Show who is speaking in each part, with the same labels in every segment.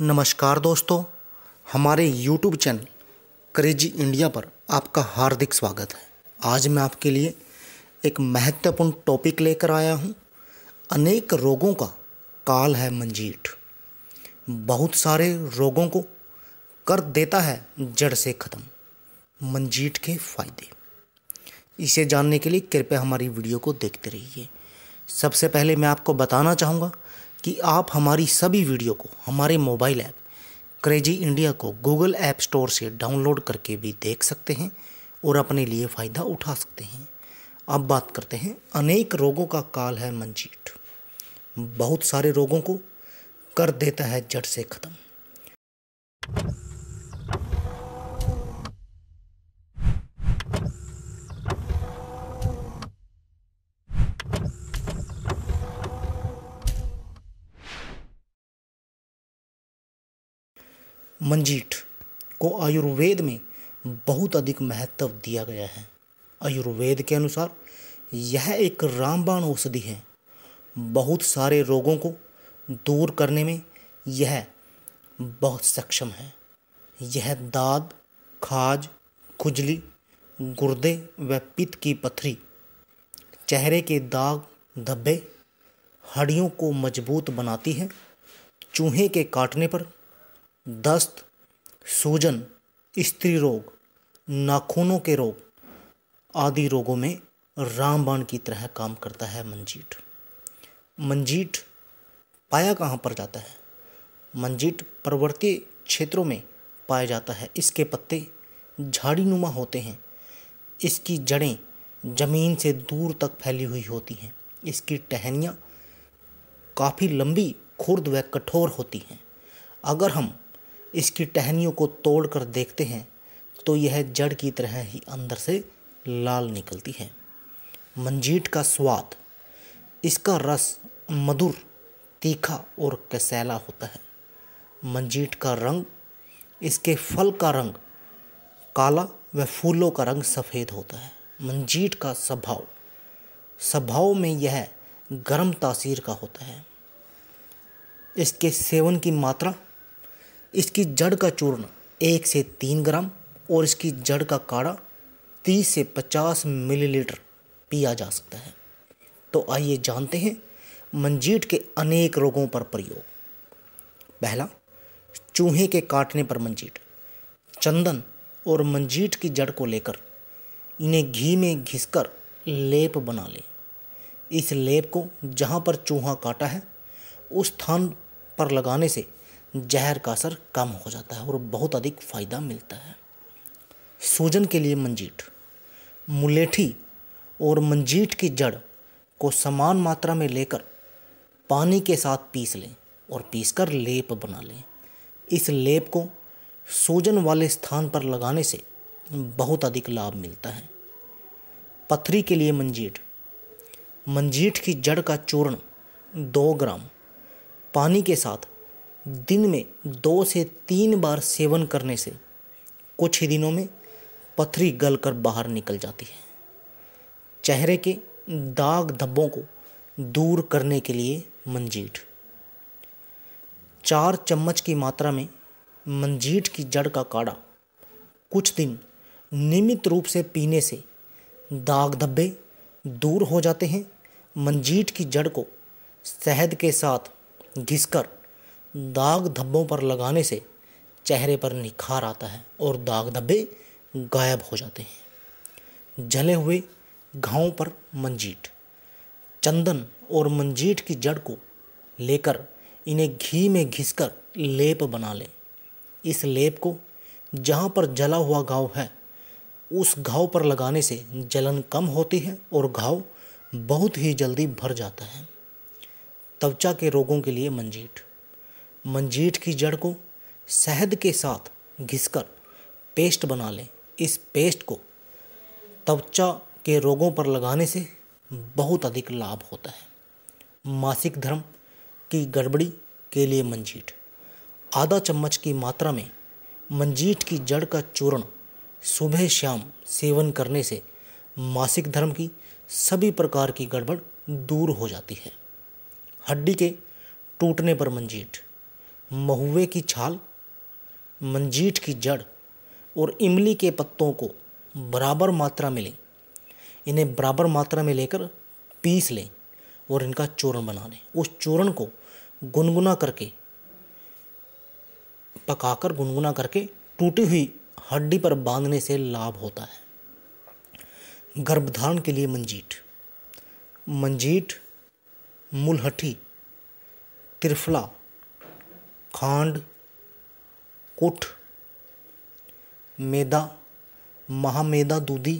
Speaker 1: नमस्कार दोस्तों हमारे YouTube चैनल क्रेजी इंडिया पर आपका हार्दिक स्वागत है आज मैं आपके लिए एक महत्वपूर्ण टॉपिक लेकर आया हूँ अनेक रोगों का काल है मंजीठ बहुत सारे रोगों को कर देता है जड़ से ख़त्म मंजीठ के फायदे इसे जानने के लिए कृपया हमारी वीडियो को देखते रहिए सबसे पहले मैं आपको बताना चाहूँगा कि आप हमारी सभी वीडियो को हमारे मोबाइल ऐप क्रेजी इंडिया को गूगल ऐप स्टोर से डाउनलोड करके भी देख सकते हैं और अपने लिए फ़ायदा उठा सकते हैं अब बात करते हैं अनेक रोगों का काल है मनजीठ बहुत सारे रोगों को कर देता है जड़ से ख़त्म मंजीठ को आयुर्वेद में बहुत अधिक महत्व दिया गया है आयुर्वेद के अनुसार यह एक रामबाण औषधि है बहुत सारे रोगों को दूर करने में यह बहुत सक्षम है यह दाद खाज खुजली गुर्दे व पित्त की पथरी चेहरे के दाग धब्बे हड्डियों को मजबूत बनाती है चूहे के काटने पर दस्त सूजन स्त्री रोग नाखूनों के रोग आदि रोगों में रामबाण की तरह काम करता है मंजीट मंजीट पाया कहाँ पर जाता है मंजीट पर्वतीय क्षेत्रों में पाया जाता है इसके पत्ते झाड़ी नुमा होते हैं इसकी जड़ें ज़मीन से दूर तक फैली हुई होती हैं इसकी टहनियाँ काफ़ी लंबी खुर्द व कठोर होती हैं अगर हम इसकी टहनियों को तोड़कर देखते हैं तो यह जड़ की तरह ही अंदर से लाल निकलती है मंजीट का स्वाद इसका रस मधुर तीखा और कसैला होता है मंजीट का रंग इसके फल का रंग काला व फूलों का रंग सफ़ेद होता है मंजीट का स्वभाव स्वभाव में यह गर्म तासीर का होता है इसके सेवन की मात्रा इसकी जड़ का चूर्ण एक से तीन ग्राम और इसकी जड़ का काढ़ा तीस से पचास मिलीलीटर पिया जा सकता है तो आइए जानते हैं मंजीट के अनेक रोगों पर प्रयोग पहला चूहे के काटने पर मंजीट चंदन और मंजीट की जड़ को लेकर इन्हें घी में घिसकर लेप बना लें इस लेप को जहाँ पर चूहा काटा है उस स्थान पर लगाने से जहर का असर कम हो जाता है और बहुत अधिक फायदा मिलता है सूजन के लिए मंजीठ मुलेठी और मंजीठ की जड़ को समान मात्रा में लेकर पानी के साथ पीस लें और पीसकर लेप बना लें इस लेप को सूजन वाले स्थान पर लगाने से बहुत अधिक लाभ मिलता है पथरी के लिए मंजीठ मंजीठ की जड़ का चूर्ण दो ग्राम पानी के साथ दिन में दो से तीन बार सेवन करने से कुछ ही दिनों में पथरी गलकर बाहर निकल जाती है चेहरे के दाग धब्बों को दूर करने के लिए मंजीठ चार चम्मच की मात्रा में मंजीठ की जड़ का काढ़ा कुछ दिन नियमित रूप से पीने से दाग धब्बे दूर हो जाते हैं मंजीठ की जड़ को शहद के साथ घिसकर दाग धब्बों पर लगाने से चेहरे पर निखार आता है और दाग धब्बे गायब हो जाते हैं जले हुए घावों पर मंजीठ चंदन और मंजीठ की जड़ को लेकर इन्हें घी में घिसकर लेप बना लें इस लेप को जहाँ पर जला हुआ घाव है उस घाव पर लगाने से जलन कम होती है और घाव बहुत ही जल्दी भर जाता है त्वचा के रोगों के लिए मंजीठ मंजीठ की जड़ को शहद के साथ घिसकर पेस्ट बना लें इस पेस्ट को त्वचा के रोगों पर लगाने से बहुत अधिक लाभ होता है मासिक धर्म की गड़बड़ी के लिए मंजीठ आधा चम्मच की मात्रा में मंजीठ की जड़ का चूर्ण सुबह शाम सेवन करने से मासिक धर्म की सभी प्रकार की गड़बड़ दूर हो जाती है हड्डी के टूटने पर मंजीठ महुए की छाल मंजीठ की जड़ और इमली के पत्तों को बराबर मात्रा में लें इन्हें बराबर मात्रा में लेकर पीस लें और इनका चूर्ण बना लें उस चूर्ण को गुनगुना करके पकाकर गुनगुना करके टूटी हुई हड्डी पर बांधने से लाभ होता है गर्भधारण के लिए मंजीठ मंजीठ मुलहठी त्रिफला खांड कुट मेदा महामेदा दूधी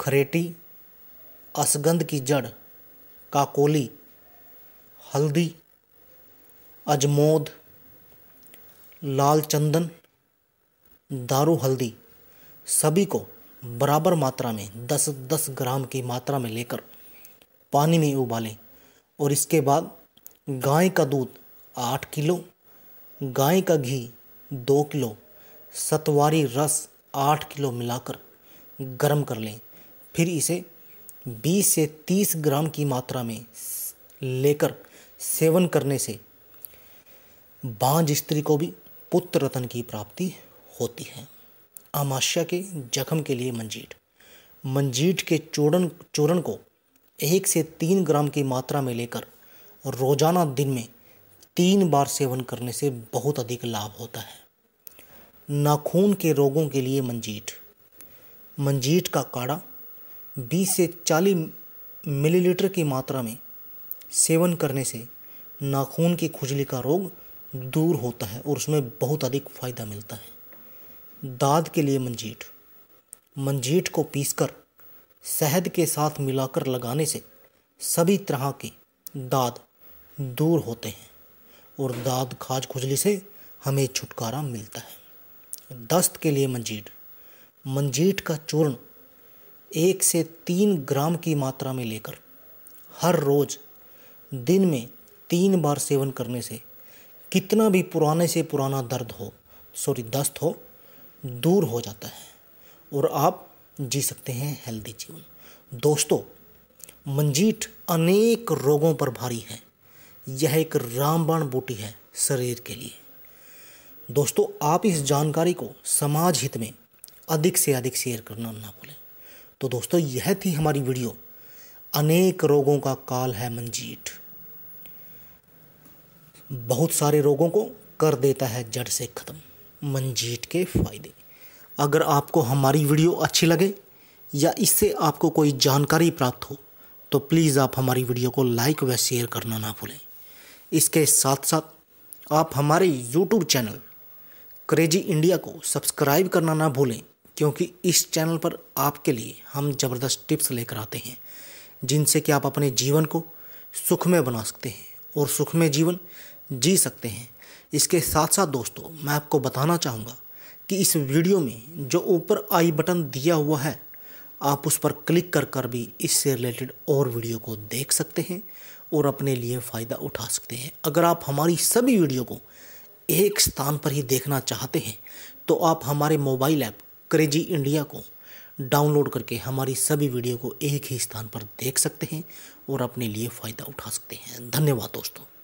Speaker 1: खरेटी असगंध की जड़ काकोली हल्दी अजमोद लाल चंदन दारू हल्दी सभी को बराबर मात्रा में 10 10 ग्राम की मात्रा में लेकर पानी में उबालें और इसके बाद गाय का दूध आठ किलो गाय का घी दो किलो सतवारी रस आठ किलो मिलाकर गर्म कर लें फिर इसे 20 से 30 ग्राम की मात्रा में लेकर सेवन करने से बांझ स्त्री को भी पुत्र रत्न की प्राप्ति होती है आमाशय के जख्म के लिए मंजीठ मंजीठ के चोरन चूर्ण को एक से तीन ग्राम की मात्रा में लेकर रोजाना दिन में तीन बार सेवन करने से बहुत अधिक लाभ होता है नाखून के रोगों के लिए मंजीठ मंजीठ का काढ़ा 20 से 40 मिलीलीटर की मात्रा में सेवन करने से नाखून की खुजली का रोग दूर होता है और उसमें बहुत अधिक फायदा मिलता है दाद के लिए मंजीठ मंजीठ को पीसकर शहद के साथ मिलाकर लगाने से सभी तरह के दाद दूर होते हैं और दाद खाज खुजली से हमें छुटकारा मिलता है दस्त के लिए मंजीठ मंजीठ का चूर्ण एक से तीन ग्राम की मात्रा में लेकर हर रोज़ दिन में तीन बार सेवन करने से कितना भी पुराने से पुराना दर्द हो सॉरी दस्त हो दूर हो जाता है और आप जी सकते हैं हेल्दी जीवन दोस्तों मंजीठ अनेक रोगों पर भारी है यह एक रामबाण बूटी है शरीर के लिए दोस्तों आप इस जानकारी को समाज हित में अधिक से अधिक शेयर करना ना भूलें तो दोस्तों यह थी हमारी वीडियो अनेक रोगों का काल है मंजीठ बहुत सारे रोगों को कर देता है जड़ से ख़त्म मंजीट के फायदे अगर आपको हमारी वीडियो अच्छी लगे या इससे आपको कोई जानकारी प्राप्त हो तो प्लीज़ आप हमारी वीडियो को लाइक व शेयर करना ना भूलें इसके साथ साथ आप हमारे यूट्यूब चैनल क्रेजी इंडिया को सब्सक्राइब करना ना भूलें क्योंकि इस चैनल पर आपके लिए हम ज़बरदस्त टिप्स लेकर आते हैं जिनसे कि आप अपने जीवन को सुख में बना सकते हैं और सुख में जीवन जी सकते हैं इसके साथ साथ दोस्तों मैं आपको बताना चाहूँगा कि इस वीडियो में जो ऊपर आई बटन दिया हुआ है आप उस पर क्लिक कर कर भी इससे रिलेटेड और वीडियो को देख सकते हैं और अपने लिए फ़ायदा उठा सकते हैं अगर आप हमारी सभी वीडियो को एक स्थान पर ही देखना चाहते हैं तो आप हमारे मोबाइल ऐप क्रेजी इंडिया को डाउनलोड करके हमारी सभी वीडियो को एक ही स्थान पर देख सकते हैं और अपने लिए फ़ायदा उठा सकते हैं धन्यवाद दोस्तों